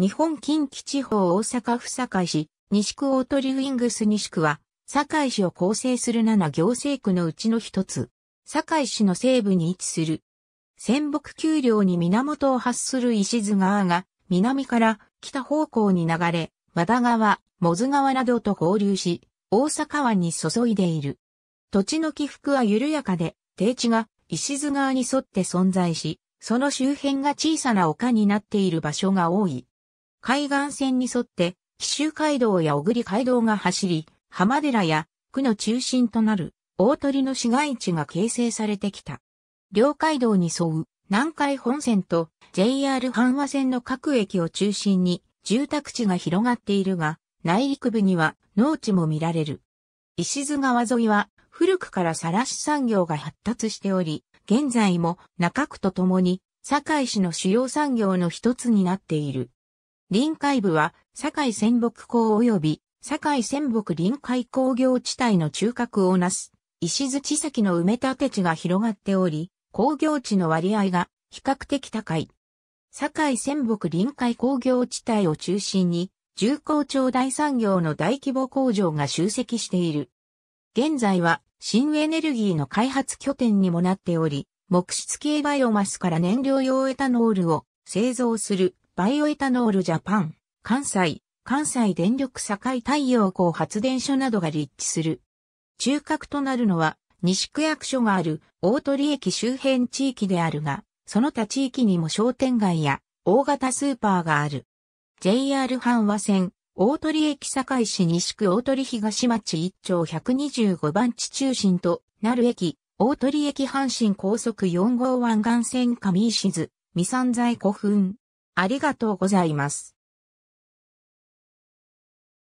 日本近畿地方大阪府堺市、西区大鳥ウィングス西区は、堺市を構成する7行政区のうちの一つ、堺市の西部に位置する。仙北丘陵に源を発する石津川が、南から北方向に流れ、和田川、モズ川などと合流し、大阪湾に注いでいる。土地の起伏は緩やかで、低地が石津川に沿って存在し、その周辺が小さな丘になっている場所が多い。海岸線に沿って、紀州街道や小栗街道が走り、浜寺や区の中心となる大鳥の市街地が形成されてきた。両街道に沿う南海本線と JR 阪和線の各駅を中心に住宅地が広がっているが、内陸部には農地も見られる。石津川沿いは古くから晒し産業が発達しており、現在も中区とともに堺市の主要産業の一つになっている。臨海部は、堺仙北港及び、堺仙北臨海工業地帯の中核をなす、石槌先の埋め立て地が広がっており、工業地の割合が比較的高い。堺仙北臨海工業地帯を中心に、重工町大産業の大規模工場が集積している。現在は、新エネルギーの開発拠点にもなっており、木質系バイオマスから燃料用エタノールを製造するバイオエタノールジャパン、関西、関西電力境太陽光発電所などが立地する。中核となるのは、西区役所がある大鳥駅周辺地域であるが、その他地域にも商店街や大型スーパーがある。JR 阪和線、大鳥駅堺市西区大鳥東町一丁125番地中心となる駅、大鳥駅阪神高速4号湾岸線上石津、三山在古墳、ありがとうございます。